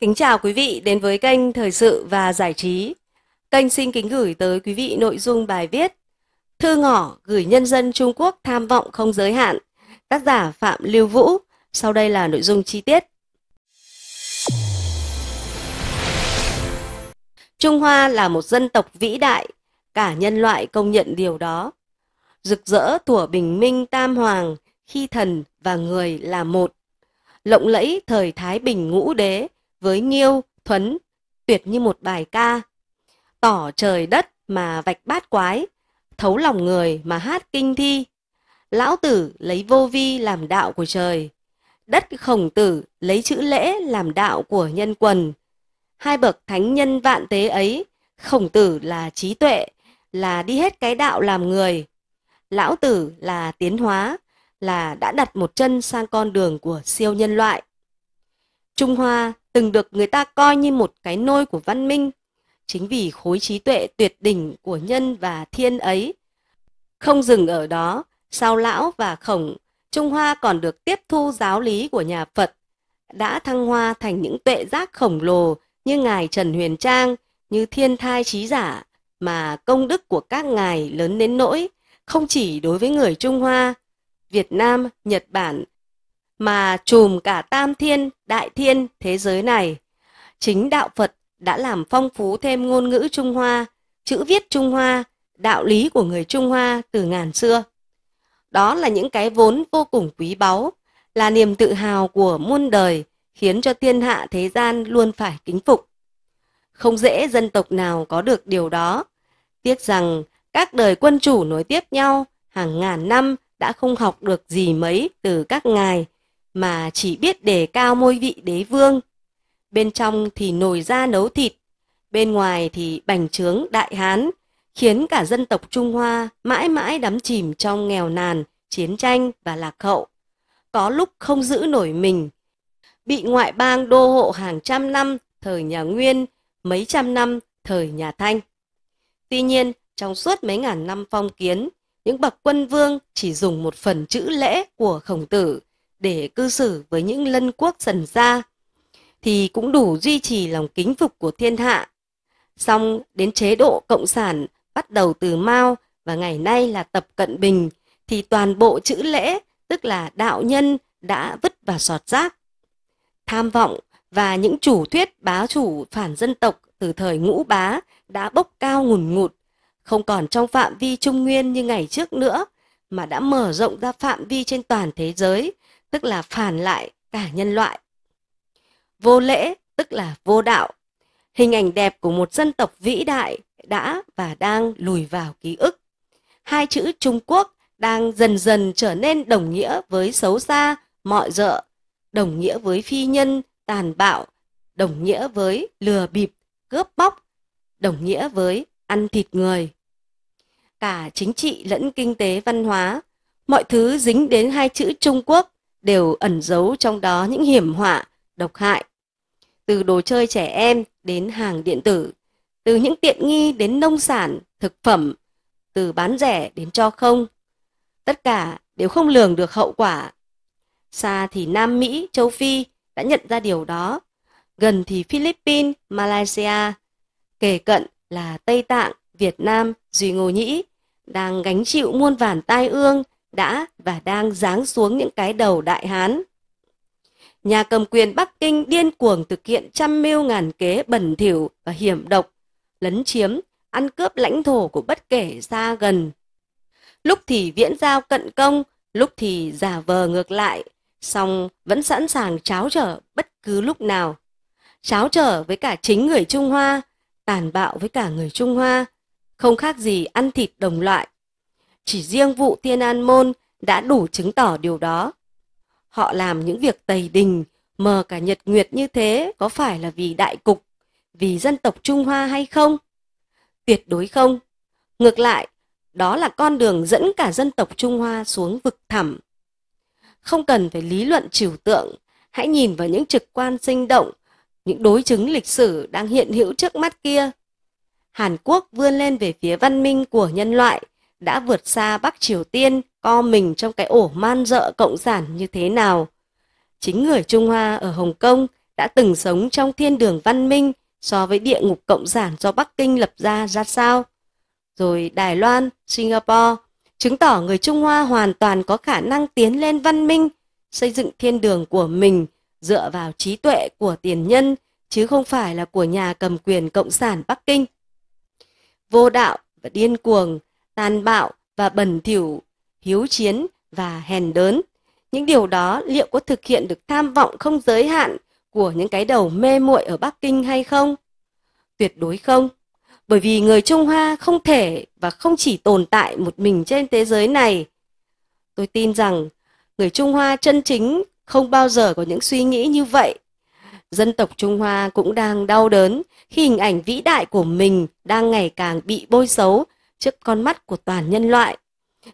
Kính chào quý vị đến với kênh Thời sự và Giải trí. Kênh xin kính gửi tới quý vị nội dung bài viết Thư ngỏ gửi nhân dân Trung Quốc tham vọng không giới hạn, tác giả Phạm Lưu Vũ. Sau đây là nội dung chi tiết. Trung Hoa là một dân tộc vĩ đại, cả nhân loại công nhận điều đó. Rực rỡ thủa bình minh tam hoàng khi thần và người là một. Lộng lẫy thời Thái Bình ngũ đế với Nghiêu, Thuấn, tuyệt như một bài ca. Tỏ trời đất mà vạch bát quái, thấu lòng người mà hát kinh thi. Lão tử lấy vô vi làm đạo của trời, đất khổng tử lấy chữ lễ làm đạo của nhân quần. Hai bậc thánh nhân vạn tế ấy, khổng tử là trí tuệ, là đi hết cái đạo làm người. Lão tử là tiến hóa, là đã đặt một chân sang con đường của siêu nhân loại. Trung Hoa từng được người ta coi như một cái nôi của văn minh. Chính vì khối trí tuệ tuyệt đỉnh của nhân và thiên ấy. Không dừng ở đó, sau lão và khổng, Trung Hoa còn được tiếp thu giáo lý của nhà Phật, đã thăng hoa thành những tuệ giác khổng lồ như Ngài Trần Huyền Trang, như thiên thai trí giả, mà công đức của các ngài lớn đến nỗi không chỉ đối với người Trung Hoa, Việt Nam, Nhật Bản mà trùm cả tam thiên, đại thiên thế giới này. Chính đạo Phật đã làm phong phú thêm ngôn ngữ Trung Hoa, chữ viết Trung Hoa, đạo lý của người Trung Hoa từ ngàn xưa. Đó là những cái vốn vô cùng quý báu, là niềm tự hào của muôn đời, khiến cho thiên hạ thế gian luôn phải kính phục. Không dễ dân tộc nào có được điều đó. Tiếc rằng các đời quân chủ nối tiếp nhau hàng ngàn năm đã không học được gì mấy từ các ngài mà chỉ biết đề cao môi vị đế vương. Bên trong thì nồi ra nấu thịt, bên ngoài thì bành trướng đại hán, khiến cả dân tộc Trung Hoa mãi mãi đắm chìm trong nghèo nàn, chiến tranh và lạc hậu. Có lúc không giữ nổi mình, bị ngoại bang đô hộ hàng trăm năm thời nhà Nguyên, mấy trăm năm thời nhà Thanh. Tuy nhiên, trong suốt mấy ngàn năm phong kiến, những bậc quân vương chỉ dùng một phần chữ lễ của khổng tử để cư xử với những lân quốc dần ra, thì cũng đủ duy trì lòng kính phục của thiên hạ. Xong đến chế độ Cộng sản bắt đầu từ Mao và ngày nay là Tập Cận Bình thì toàn bộ chữ lễ, tức là đạo nhân đã vứt và sọt rác. Tham vọng và những chủ thuyết bá chủ phản dân tộc từ thời ngũ bá đã bốc cao ngùn ngụt, không còn trong phạm vi trung nguyên như ngày trước nữa, mà đã mở rộng ra phạm vi trên toàn thế giới, tức là phản lại cả nhân loại. Vô lễ tức là vô đạo. Hình ảnh đẹp của một dân tộc vĩ đại đã và đang lùi vào ký ức. Hai chữ Trung Quốc đang dần dần trở nên đồng nghĩa với xấu xa, mọi dợ, đồng nghĩa với phi nhân, tàn bạo, đồng nghĩa với lừa bịp, cướp bóc, đồng nghĩa với ăn thịt người. Cả chính trị lẫn kinh tế văn hóa, mọi thứ dính đến hai chữ Trung Quốc đều ẩn giấu trong đó những hiểm họa, độc hại. Từ đồ chơi trẻ em đến hàng điện tử, từ những tiện nghi đến nông sản, thực phẩm, từ bán rẻ đến cho không. Tất cả đều không lường được hậu quả. Xa thì Nam Mỹ, châu Phi đã nhận ra điều đó. Gần thì Philippines, Malaysia, kể cận là Tây Tạng, Việt Nam, Duy Ngô Nhĩ đang gánh chịu muôn vàn tai ương đã và đang giáng xuống những cái đầu đại hán. Nhà cầm quyền Bắc Kinh điên cuồng thực hiện trăm mưu ngàn kế bẩn thỉu và hiểm độc, lấn chiếm, ăn cướp lãnh thổ của bất kể xa gần. Lúc thì viễn giao cận công, lúc thì giả vờ ngược lại, song vẫn sẵn sàng cháo trở bất cứ lúc nào. Cháo trở với cả chính người Trung Hoa, tàn bạo với cả người Trung Hoa, không khác gì ăn thịt đồng loại chỉ riêng vụ Thiên An Môn đã đủ chứng tỏ điều đó. Họ làm những việc tày đình, mờ cả nhật nguyệt như thế có phải là vì đại cục, vì dân tộc Trung Hoa hay không? Tuyệt đối không. Ngược lại, đó là con đường dẫn cả dân tộc Trung Hoa xuống vực thẳm. Không cần phải lý luận trừu tượng, hãy nhìn vào những trực quan sinh động, những đối chứng lịch sử đang hiện hữu trước mắt kia. Hàn Quốc vươn lên về phía văn minh của nhân loại – đã vượt xa Bắc Triều Tiên co mình trong cái ổ man dợ cộng sản như thế nào. Chính người Trung Hoa ở Hồng Kông đã từng sống trong thiên đường văn minh so với địa ngục cộng sản do Bắc Kinh lập ra ra sao. Rồi Đài Loan, Singapore, chứng tỏ người Trung Hoa hoàn toàn có khả năng tiến lên văn minh, xây dựng thiên đường của mình dựa vào trí tuệ của tiền nhân chứ không phải là của nhà cầm quyền cộng sản Bắc Kinh. Vô đạo và điên cuồng tàn bạo và bẩn thỉu, hiếu chiến và hèn đớn. Những điều đó liệu có thực hiện được tham vọng không giới hạn của những cái đầu mê muội ở Bắc Kinh hay không? Tuyệt đối không, bởi vì người Trung Hoa không thể và không chỉ tồn tại một mình trên thế giới này. Tôi tin rằng người Trung Hoa chân chính không bao giờ có những suy nghĩ như vậy. Dân tộc Trung Hoa cũng đang đau đớn khi hình ảnh vĩ đại của mình đang ngày càng bị bôi xấu trước con mắt của toàn nhân loại.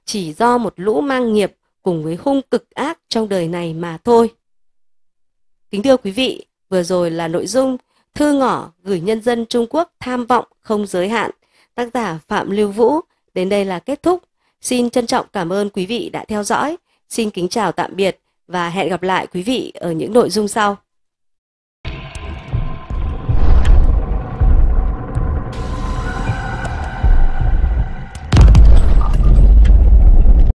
Chỉ do một lũ mang nghiệp cùng với hung cực ác trong đời này mà thôi. Kính thưa quý vị, vừa rồi là nội dung Thư ngỏ gửi nhân dân Trung Quốc tham vọng không giới hạn, tác giả Phạm Lưu Vũ. Đến đây là kết thúc. Xin trân trọng cảm ơn quý vị đã theo dõi. Xin kính chào tạm biệt và hẹn gặp lại quý vị ở những nội dung sau.